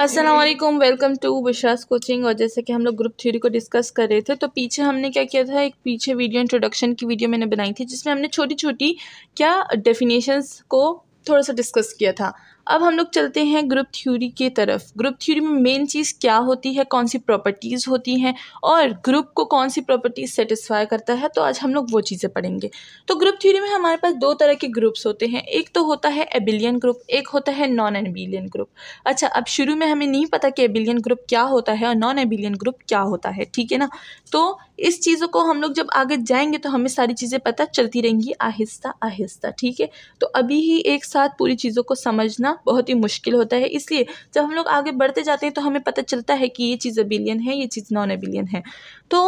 Aslam welcome to Vishas coaching और जैसे कि हम लोग ग्रुप थ्योरी को डिस्कस कर रहे थे तो पीछे हमने क्या किया था एक पीछे वीडियो इंट्रोडक्शन की वीडियो मैंने बनाई थी जिसमें हमने छोटी छोटी क्या डेफिनेशंस को थोड़ा सा डिस्कस किया था अब हम लोग चलते हैं ग्रुप थ्योरी की तरफ ग्रुप थ्योरी में मेन चीज़ क्या होती है कौन सी प्रॉपर्टीज़ होती हैं और ग्रुप को कौन सी प्रॉपर्टीज़ सेटिस्फाई करता है तो आज हम लोग वो चीज़ें पढ़ेंगे तो ग्रुप थ्योरी में हमारे पास दो तरह के ग्रुप्स होते हैं एक तो होता है एबिलियन ग्रुप एक होता है नॉन एबिलियन ग्रुप अच्छा अब शुरू में हमें नहीं पता कि एबिलियन ग्रुप क्या होता है और नॉन एबिलियन ग्रुप क्या होता है ठीक है ना तो इस चीज़ों को हम लोग जब आगे जाएंगे तो हमें सारी चीज़ें पता चलती रहेंगी आहिस्ता आहिस्ता ठीक है तो अभी ही एक साथ पूरी चीज़ों को समझना करना बहुत ही मुश्किल होता है इसलिए जब हम लोग आगे बढ़ते जाते हैं तो हमें पता चलता है कि ये चीज़ अबिलियन है ये चीज़ नॉन अबिलियन है तो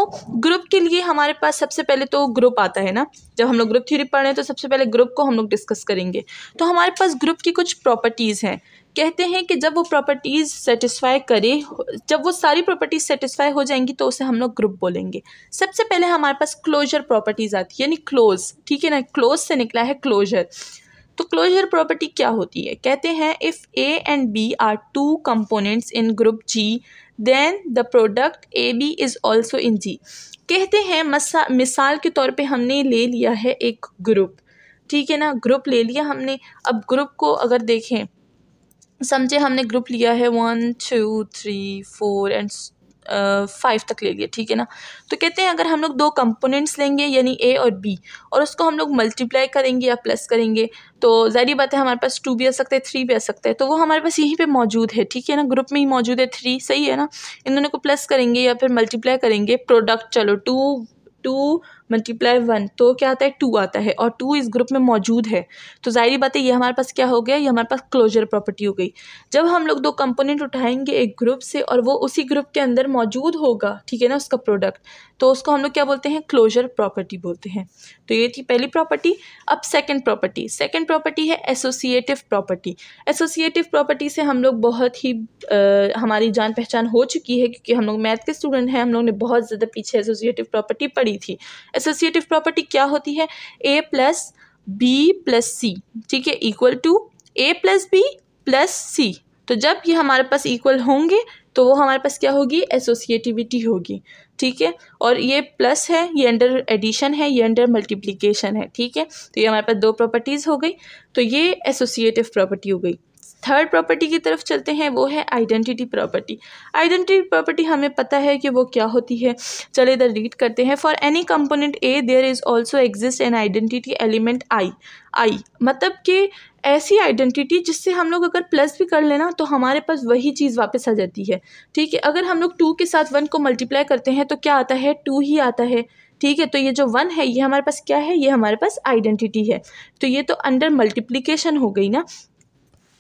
ग्रुप के लिए हमारे पास सबसे पहले तो ग्रुप आता है ना जब हम लोग ग्रुप थ्योरी पढ़ रहे हैं तो सबसे पहले ग्रुप को हम लोग डिस्कस करेंगे तो हमारे पास ग्रुप की कुछ प्रॉपर्टीज़ हैं कहते हैं कि जब वो प्रॉपर्टीज़ सेटिस्फाई करे जब वो सारी प्रॉपर्टीज़ सेटिस्फाई हो जाएंगी तो उसे हम लोग ग्रुप बोलेंगे सबसे पहले हमारे पास क्लोजर प्रॉपर्टीज़ आती है यानी क्लोज ठीक है ना क्लोज से निकला है क्लोजर तो क्लोजर प्रॉपर्टी क्या होती है कहते हैं if A and B are two components in group G then the product A B is also in G कहते हैं मसा मिसाल के तौर पे हमने ले लिया है एक ग्रुप ठीक है ना ग्रुप ले लिया हमने अब ग्रुप को अगर देखें समझे हमने ग्रुप लिया है one two three four and five तक ले लिया ठीक है ना तो कहते हैं अगर हम लोग दो कंपोनेंट्स लेंगे यानी ए और बी और उसको हम लोग मल्टीप्लाई करेंगे या प्लस करेंगे तो जारी बात है हमारे पास टू भी आ सकता है थ्री भी आ सकता है तो वो हमारे पास यहीं पे मौजूद है ठीक है ना ग्रुप में ही मौजूद है थ्री सही है ना इन दोनों को प्लस करेंगे या फिर मल्टीप्लाई करेंगे प्रोडक्ट चलो टू टू मल्टीप्लाई वन तो क्या आता है टू आता है और टू इस ग्रुप में मौजूद है तो जाहिर बात है ये हमारे पास क्या हो गया ये हमारे पास क्लोजर प्रॉपर्टी हो गई जब हम लोग दो कंपोनेंट उठाएंगे एक ग्रुप से और वो उसी ग्रुप के अंदर मौजूद होगा ठीक है ना उसका प्रोडक्ट तो उसको हम लोग क्या बोलते हैं क्लोजर प्रॉपर्टी बोलते हैं तो ये थी पहली प्रॉपर्टी अब सेकेंड प्रॉपर्टी सेकेंड प्रॉपर्टी है एसोसिएटिव प्रॉपर्टी एसोसिएटिव प्रॉपर्टी से हम लोग बहुत ही आ, हमारी जान पहचान हो चुकी है क्योंकि हम लोग मैथ के स्टूडेंट हैं हम लोग ने बहुत ज़्यादा पीछे एसोसिएटिव प्रॉपर्टी पढ़ी थी एसोसिएटिव प्रॉपर्टी क्या होती है ए प्लस बी प्लस सी ठीक है equal to A plus B plus C तो जब ये हमारे पास इक्वल होंगे तो वो हमारे पास क्या होगी एसोसिएटिविटी होगी ठीक है और ये प्लस है ये अंडर एडिशन है ये अंडर मल्टीप्लिकेशन है ठीक है तो ये हमारे पास दो प्रॉपर्टीज़ हो गई तो ये एसोसिएटिव प्रॉपर्टी हो गई थर्ड प्रॉपर्टी की तरफ चलते हैं वो है आइडेंटिटी प्रॉपर्टी आइडेंटिटी प्रॉपर्टी हमें पता है कि वो क्या होती है चले इधर रीड करते हैं for any component A there is also exist an identity element I I मतलब कि ऐसी आइडेंटिटी जिससे हम लोग अगर प्लस भी कर लेना तो हमारे पास वही चीज़ वापस आ जाती है ठीक है अगर हम लोग टू के साथ वन को मल्टीप्लाई करते हैं तो क्या आता है टू ही आता है ठीक है तो ये जो वन है ये हमारे पास क्या है ये हमारे पास आइडेंटिटी है तो ये तो अंडर मल्टीप्लीकेशन हो गई ना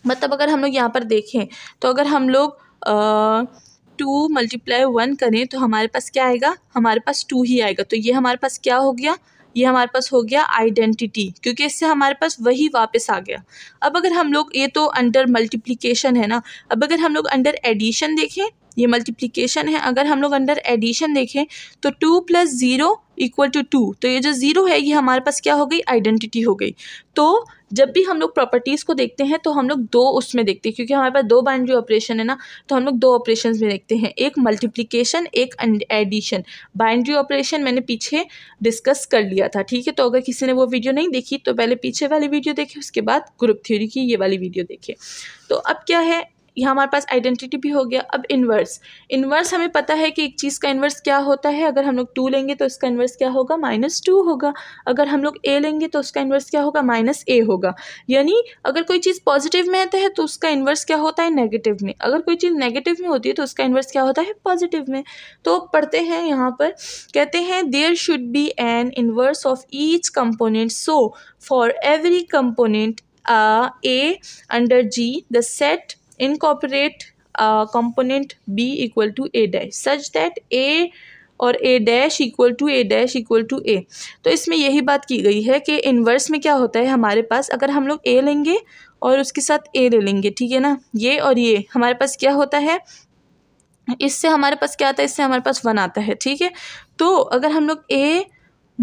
मतलब अगर हम लोग यहाँ पर देखें तो अगर हम लोग टू मल्टीप्लाई वन करें तो हमारे पास क्या आएगा हमारे पास टू ही आएगा तो ये हमारे पास क्या हो गया ये हमारे पास हो गया आइडेंटिटी क्योंकि इससे हमारे पास वही वापस आ गया अब अगर हम लोग ये तो अंडर मल्टीप्लिकेशन है ना अब अगर हम लोग अंडर एडिशन देखें ये मल्टीप्लिकेशन है अगर हम लोग अंडर एडिशन देखें तो two plus zero equal to two तो ये जो ज़ीरो है ये हमारे पास क्या हो गई आइडेंटिटी हो गई तो जब भी हम लोग प्रॉपर्टीज़ को देखते हैं तो हम लोग दो उसमें देखते हैं क्योंकि हमारे पास दो बाइंड्री ऑपरेशन है ना तो हम लोग दो ऑपरेशन में देखते हैं एक मल्टीप्लीकेशन एक एडिशन बाइंड्री ऑपरेशन मैंने पीछे डिस्कस कर लिया था ठीक है तो अगर किसी ने वो वीडियो नहीं देखी तो पहले पीछे वाली वीडियो देखे उसके बाद ग्रुप थ्योरी की ये वाली वीडियो देखे तो अब क्या है यहाँ हमारे पास आइडेंटिटी भी हो गया अब इन्वर्स इन्वर्स हमें पता है कि एक चीज़ का इन्वर्स क्या होता है अगर हम लोग टू लेंगे तो उसका इन्वर्स क्या होगा माइनस टू होगा अगर हम लोग ए लेंगे तो उसका इन्वर्स क्या होगा माइनस ए होगा यानी अगर कोई चीज़ पॉजिटिव में है तो उसका इन्वर्स क्या होता है नेगेटिव में अगर कोई चीज़ नेगेटिव में होती है तो उसका इन्वर्स क्या होता है पॉजिटिव में तो पढ़ते हैं यहाँ पर कहते हैं there should be an inverse of each component so for every component a under g the set incorporate component be equal to a dash such that a और a dash equal to a dash equal to a तो इसमें यही बात की गई है कि inverse में क्या होता है हमारे पास अगर हम लोग ए लेंगे और उसके साथ ए ले लेंगे ठीक है ना ये और ये हमारे पास क्या होता है इससे हमारे पास क्या आता है इससे हमारे पास वन आता है ठीक है तो अगर हम लोग ए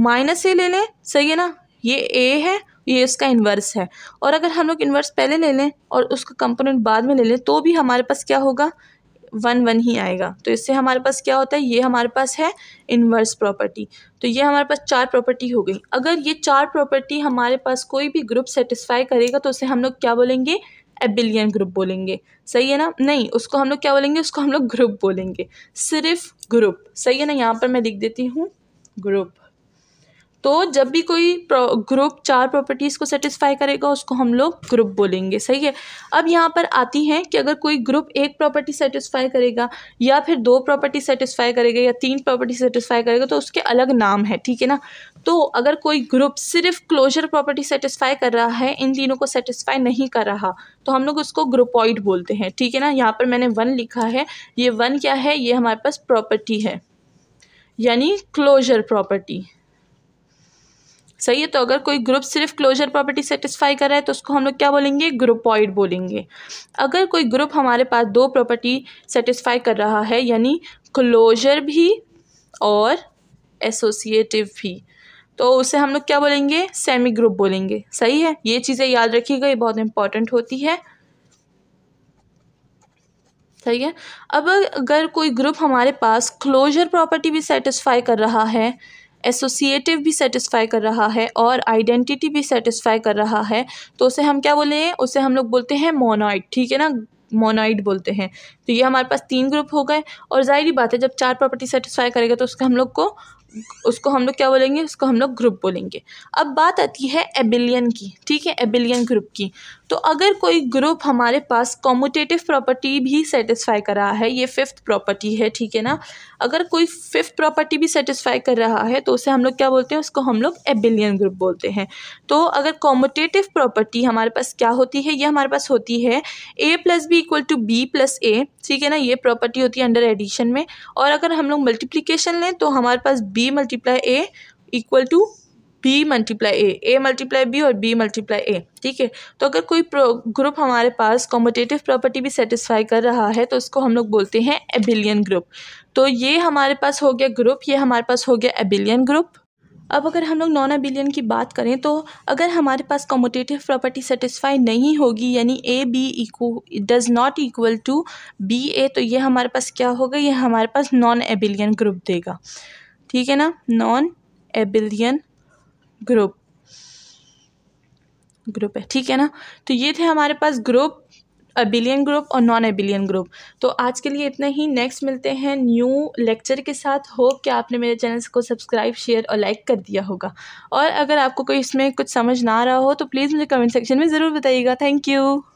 माइनस ए ले लें सही है ना ये ए है ये इसका इन्वर्स है और अगर हम लोग इन्वर्स पहले ले लें और उसका कंपोनेंट बाद में ले लें तो भी हमारे पास क्या होगा वन वन ही आएगा तो इससे हमारे पास क्या होता है ये हमारे पास है इन्वर्स प्रॉपर्टी तो ये हमारे पास चार प्रॉपर्टी हो गई अगर ये चार प्रॉपर्टी हमारे पास कोई भी ग्रुप सेटिस्फाई करेगा तो उसे हम लोग क्या बोलेंगे एबिलियन ग्रुप बोलेंगे सही है ना नहीं उसको हम लोग क्या बोलेंगे उसको हम लोग ग्रुप बोलेंगे सिर्फ ग्रुप सही है ना यहाँ पर मैं लिख देती हूँ ग्रुप तो जब भी कोई ग्रुप चार प्रॉपर्टीज़ को सेटिस्फाई करेगा उसको हम लोग ग्रुप बोलेंगे सही है अब यहाँ पर आती हैं कि अगर कोई ग्रुप एक प्रॉपर्टी सेटिस्फाई करेगा या फिर दो प्रॉपर्टी सेटिस्फाई करेगा या तीन प्रॉपर्टी सेटिस्फाई करेगा तो उसके अलग नाम है ठीक है ना तो अगर कोई ग्रुप सिर्फ क्लोजर प्रॉपर्टी सेटिस्फाई कर रहा है इन तीनों को सेटिस्फाई नहीं कर रहा तो हम लोग उसको ग्रुपॉइड बोलते हैं ठीक है ना यहाँ पर मैंने वन लिखा है ये वन क्या है ये हमारे पास प्रॉपर्टी है यानी क्लोजर प्रॉपर्टी सही है तो अगर कोई ग्रुप सिर्फ क्लोजर प्रॉपर्टी सेटिस्फाई कर रहा है तो उसको हम लोग क्या बोलेंगे ग्रुपॉइड बोलेंगे अगर कोई ग्रुप हमारे पास दो प्रॉपर्टी सेटिस्फाई कर रहा है यानी क्लोजर भी और एसोसिएटिव भी तो उसे हम लोग क्या बोलेंगे सेमी ग्रुप बोलेंगे सही है ये चीज़ें याद रखिएगा ये बहुत इंपॉर्टेंट होती है सही है अब अगर कोई ग्रुप हमारे पास क्लोजर प्रॉपर्टी भी सेटिस्फाई कर रहा है एसोसिएटिव भी सेटिस्फाई कर रहा है और आइडेंटिटी भी सेटिस्फाई कर रहा है तो उसे हम क्या बोले उसे हम लोग बोलते हैं मोनॉइड ठीक है ना मोनॉइड बोलते हैं तो ये हमारे पास तीन ग्रुप हो गए और जाहिर बात है जब चार प्रॉपर्टी सेटिस्फाई करेगा तो उसका हम लोग को उसको हम लोग क्या बोलेंगे उसको हम लोग ग्रुप बोलेंगे अब बात आती है एबिलियन की ठीक है एबिलियन ग्रुप की तो अगर कोई ग्रुप हमारे पास कॉमोटेटिव प्रॉपर्टी भी सेटिस्फाई कर रहा है ये फिफ्थ प्रॉपर्टी है ठीक है ना अगर कोई फिफ्थ प्रॉपर्टी भी सेटिस्फाई कर रहा है तो उसे हम लोग क्या बोलते हैं उसको हम लोग एबिलियन ग्रुप बोलते हैं तो अगर कॉमोटेटिव प्रॉपर्टी हमारे पास क्या होती है ये हमारे पास होती है ए plus b equal to b plus a ठीक है ना ये प्रॉपर्टी होती है अंडर एडिशन में और अगर हम लोग मल्टीप्लीकेशन लें तो हमारे पास b multiply a equal to b multiply a a multiply b और बी मल्टीप्लाई ए ठीक है तो अगर कोई ग्रुप हमारे पास कॉम्पिटेटिव प्रॉपर्टी भी सेटिस्फाई कर रहा है तो उसको हम लोग बोलते हैं एबिलियन ग्रुप तो ये हमारे पास हो गया ग्रुप ये हमारे पास हो गया एबिलियन ग्रुप अब अगर हम लोग नॉन एबिलियन की बात करें तो अगर हमारे पास कॉम्पिटेटिव प्रॉपर्टी सेटिस्फाई नहीं होगी यानी ए बी इक्व does not equal to b a तो ये हमारे पास क्या होगा ये हमारे पास नॉन एबिलियन ग्रुप देगा ठीक है ना नॉन एबिलियन ग्रुप ग्रुप है ठीक है ना तो ये थे हमारे पास ग्रुप अबिलियन ग्रुप और नॉन एबिलियन ग्रुप तो आज के लिए इतना ही नेक्स्ट मिलते हैं न्यू लेक्चर के साथ होप कि आपने मेरे चैनल को सब्सक्राइब शेयर और लाइक कर दिया होगा और अगर आपको कोई इसमें कुछ समझ ना रहा हो तो प्लीज़ मुझे कमेंट सेक्शन में ज़रूर बताइएगा थैंक यू